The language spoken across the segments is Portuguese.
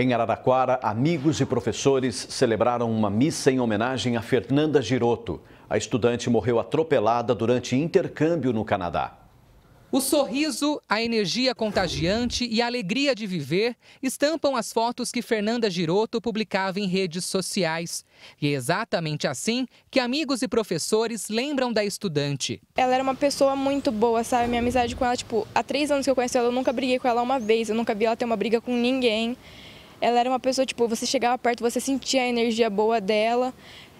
Em Araraquara, amigos e professores celebraram uma missa em homenagem a Fernanda Giroto. A estudante morreu atropelada durante intercâmbio no Canadá. O sorriso, a energia contagiante e a alegria de viver estampam as fotos que Fernanda Giroto publicava em redes sociais. E é exatamente assim que amigos e professores lembram da estudante. Ela era uma pessoa muito boa, sabe? Minha amizade com ela, tipo, há três anos que eu conheço ela, eu nunca briguei com ela uma vez, eu nunca vi ela ter uma briga com ninguém. Ela era uma pessoa, tipo, você chegava perto, você sentia a energia boa dela.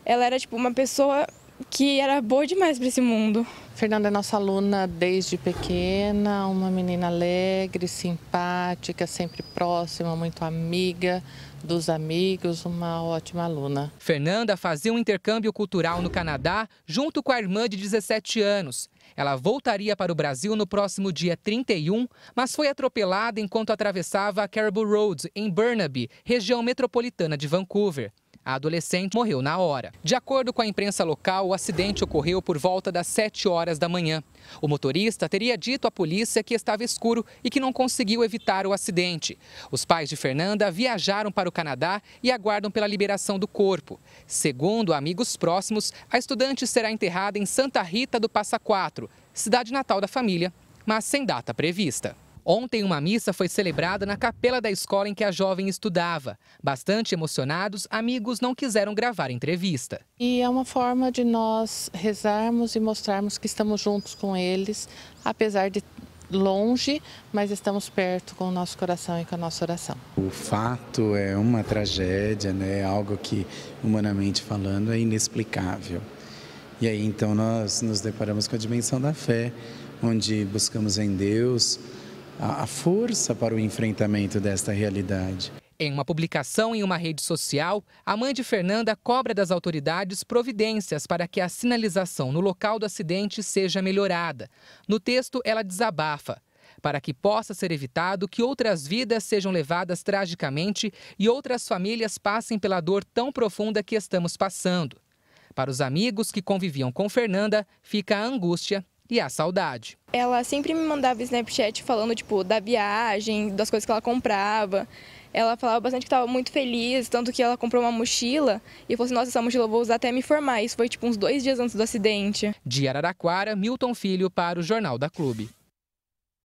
Ela era, tipo, uma pessoa que era boa demais para esse mundo. Fernanda é nossa aluna desde pequena, uma menina alegre, simpática, sempre próxima, muito amiga dos amigos, uma ótima aluna. Fernanda fazia um intercâmbio cultural no Canadá junto com a irmã de 17 anos. Ela voltaria para o Brasil no próximo dia 31, mas foi atropelada enquanto atravessava a Caribou Road, em Burnaby, região metropolitana de Vancouver. A adolescente morreu na hora. De acordo com a imprensa local, o acidente ocorreu por volta das 7 horas da manhã. O motorista teria dito à polícia que estava escuro e que não conseguiu evitar o acidente. Os pais de Fernanda viajaram para o Canadá e aguardam pela liberação do corpo. Segundo amigos próximos, a estudante será enterrada em Santa Rita do Passa Quatro, cidade natal da família, mas sem data prevista. Ontem, uma missa foi celebrada na capela da escola em que a jovem estudava. Bastante emocionados, amigos não quiseram gravar entrevista. E é uma forma de nós rezarmos e mostrarmos que estamos juntos com eles, apesar de longe, mas estamos perto com o nosso coração e com a nossa oração. O fato é uma tragédia, né? Algo que, humanamente falando, é inexplicável. E aí então nós nos deparamos com a dimensão da fé, onde buscamos em Deus a, força para o enfrentamento desta realidade. Em uma publicação em uma rede social, a mãe de Fernanda cobra das autoridades providências para que a sinalização no local do acidente seja melhorada. No texto, ela desabafa. Para que possa ser evitado que outras vidas sejam levadas tragicamente e outras famílias passem pela dor tão profunda que estamos passando. Para os amigos que conviviam com Fernanda, fica a angústia e a saudade. Ela sempre me mandava Snapchat falando, tipo, da viagem, das coisas que ela comprava. Ela falava bastante que estava muito feliz, tanto que ela comprou uma mochila e falou assim, nossa, essa mochila eu vou usar até me formar. Isso foi, tipo, uns dois dias antes do acidente. De Araraquara, Milton Filho para o Jornal da Clube.